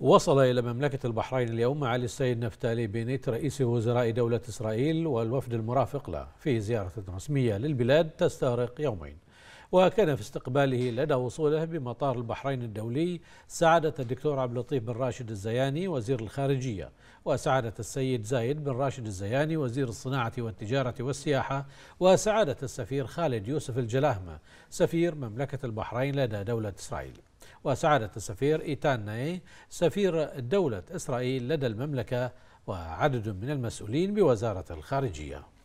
وصل إلى مملكة البحرين اليوم علي السيد نفتالي بنيت رئيس وزراء دولة إسرائيل والوفد المرافق له في زيارة رسمية للبلاد تستغرق يومين وكان في استقباله لدى وصوله بمطار البحرين الدولي سعادة الدكتور عبد اللطيف بن راشد الزياني وزير الخارجية وسعادة السيد زايد بن راشد الزياني وزير الصناعة والتجارة والسياحة وسعادة السفير خالد يوسف الجلاهمة سفير مملكة البحرين لدى دولة إسرائيل وسعادة السفير إيتان ناي سفير دولة إسرائيل لدى المملكة وعدد من المسؤولين بوزارة الخارجية